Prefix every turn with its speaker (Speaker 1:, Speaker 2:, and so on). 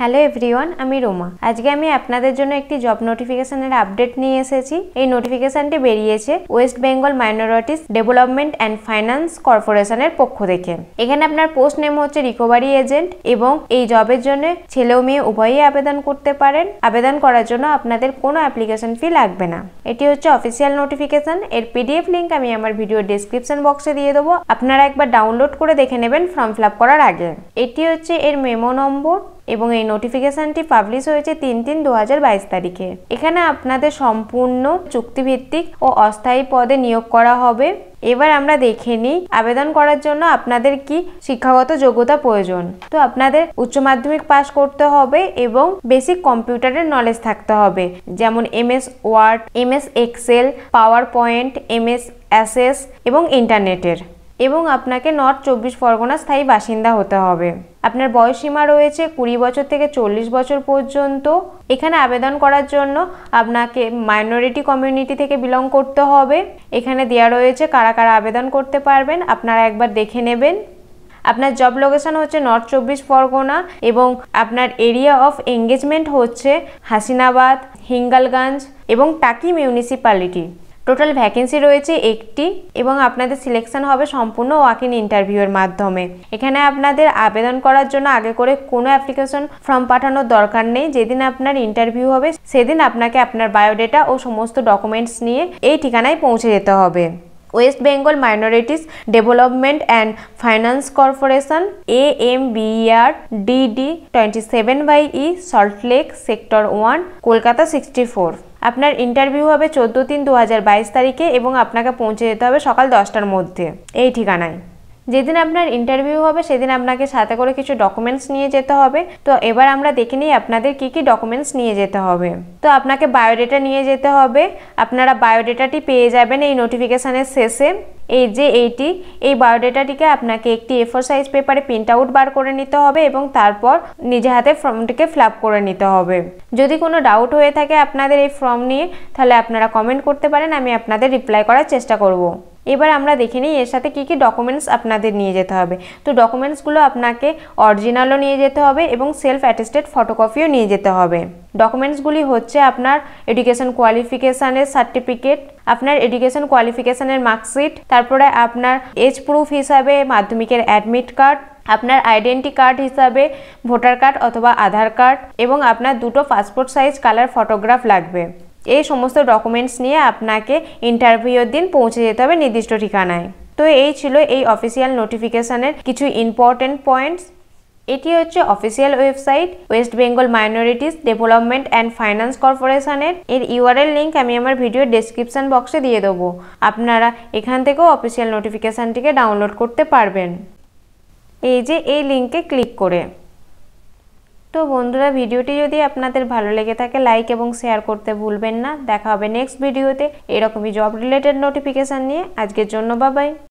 Speaker 1: hello everyone আমি রোমা আজকে আমি আপনাদের জন্য একটি জব নোটিফিকেশনের আপডেট নিয়ে এসেছি এই নোটিফিকেশনটি বেরিয়েছে West Bengal minorities development and finance কর্পোরেশনের পক্ষ থেকে এখানে আপনার পোস্ট নেম হচ্ছে রিকভারি এজেন্ট এবং এই জবের জন্য ছেলে ও মেয়ে উভয়ই আবেদন করতে পারেন আবেদন করার জন্য আপনাদের কোনো অ্যাপ্লিকেশন ফি লাগবে না এটি হচ্ছে অফিসিয়াল নোটিফিকেশান এর পিডিএফ লিঙ্ক আমি আমার ভিডিও ডিসক্রিপশন বক্সে দিয়ে দেবো আপনারা একবার ডাউনলোড করে দেখে নেবেন ফর্ম ফিল করার আগে এটি হচ্ছে এর মেমো নম্বর এবং এই নোটিফিকেশনটি পাবলিশ হয়েছে তিন তিন দু তারিখে এখানে আপনাদের সম্পূর্ণ চুক্তিভিত্তিক ও অস্থায়ী পদে নিয়োগ করা হবে এবার আমরা দেখে নিই আবেদন করার জন্য আপনাদের কি শিক্ষাগত যোগ্যতা প্রয়োজন তো আপনাদের উচ্চ মাধ্যমিক পাস করতে হবে এবং বেসিক কম্পিউটারের নলেজ থাকতে হবে যেমন M S Word M S Excel PowerPoint M S Access এবং ইন্টারনেটের এবং আপনাকে নর্থ চব্বিশ পরগনা স্থায়ী বাসিন্দা হতে হবে আপনার সীমা রয়েছে কুড়ি বছর থেকে চল্লিশ বছর পর্যন্ত এখানে আবেদন করার জন্য আপনাকে মাইনরিটি কমিউনিটি থেকে বিলং করতে হবে এখানে দেওয়া রয়েছে কারা কারা আবেদন করতে পারবেন আপনারা একবার দেখে নেবেন আপনার জব লোকেশন হচ্ছে নর্থ চব্বিশ পরগনা এবং আপনার এরিয়া অফ এঙ্গেজমেন্ট হচ্ছে হাসিনাবাদ হিঙ্গালগঞ্জ এবং টাকি মিউনিসিপ্যালিটি টোটাল ভ্যাকেন্সি রয়েছে একটি এবং আপনাদের সিলেকশন হবে সম্পূর্ণ ওয়াক ইন ইন্টারভিউয়ের মাধ্যমে এখানে আপনাদের আবেদন করার জন্য আগে করে কোনো অ্যাপ্লিকেশন ফর্ম পাঠানোর দরকার নেই যেদিন আপনার ইন্টারভিউ হবে সেদিন আপনাকে আপনার বায়োডেটা ও সমস্ত ডকুমেন্টস নিয়ে এই ঠিকানায় পৌঁছে যেতে হবে West Bengal minorities development and finance corporation A M BR DD twenty seven by E Salt Lake sector one Kolkata sixty four আপনার ইন্টারভিউ হবে চোদ্দো তিন দু তারিখে এবং আপনাকে পৌঁছে যেতে হবে সকাল দশটার মধ্যে এই ঠিকানায় যেদিন আপনার ইন্টারভিউ হবে সেদিন আপনাকে সাথে করে কিছু ডকুমেন্টস নিয়ে যেতে হবে তো এবার আমরা দেখে নিই আপনাদের কি কি ডকুমেন্টস নিয়ে যেতে হবে তো আপনাকে বায়োডেটা নিয়ে যেতে হবে আপনারা বায়োডেটাটি পেয়ে যাবেন এই নোটিফিকেশানের শেষে এই যে এইটি এই বায়োডেটাটিকে আপনাকে একটি এফোর সাইজ পেপারে প্রিন্ট আউট বার করে নিতে হবে এবং তারপর নিজে হাতে ফর্মটিকে ফিল করে নিতে হবে যদি কোনো ডাউট হয়ে থাকে আপনাদের এই ফর্ম নিয়ে তাহলে আপনারা কমেন্ট করতে পারেন আমি আপনাদের রিপ্লাই করার চেষ্টা করব এবার আমরা দেখে নিই এর সাথে কী কী ডকুমেন্টস আপনাদের নিয়ে যেতে হবে তো ডকুমেন্টসগুলো আপনাকে অরিজিনালও নিয়ে যেতে হবে এবং সেলফ অ্যাটেস্টেড ফটোকপিও নিয়ে যেতে হবে ডকুমেন্টসগুলি হচ্ছে আপনার এডুকেশন কোয়ালিফিকেশানের সার্টিফিকেট আপনার এডুকেশন কোয়ালিফিকেশানের মার্কশিট তারপরে আপনার এজ প্রুফ হিসাবে মাধ্যমিকের অ্যাডমিট কার্ড আপনার আইডেন্টি কার্ড হিসাবে ভোটার কার্ড অথবা আধার কার্ড এবং আপনার দুটো পাসপোর্ট সাইজ কালার ফটোগ্রাফ লাগবে এই সমস্ত ডকুমেন্টস নিয়ে আপনাকে ইন্টারভিউর দিন পৌঁছে যেতে হবে নির্দিষ্ট ঠিকানায় তো এই ছিল এই অফিসিয়াল নোটিফিকেশানের কিছু ইম্পর্টেন্ট পয়েন্টস এটি হচ্ছে official website West Bengal minorities development and finance কর্পোরেশনের এর ইউআরএল লিঙ্ক আমি আমার ভিডিও ডিসক্রিপশান বক্সে দিয়ে দেবো আপনারা এখান থেকেও অফিসিয়াল নোটিফিকেশানটিকে ডাউনলোড করতে পারবেন এই যে এই লিঙ্কে ক্লিক করে তো বন্ধুরা ভিডিওটি যদি আপনাদের ভালো লেগে থাকে লাইক এবং শেয়ার করতে ভুলবেন না দেখা হবে নেক্সট ভিডিওতে এরকমই জব রিলেটেড নোটিফিকেশান নিয়ে আজকের জন্য বাবাই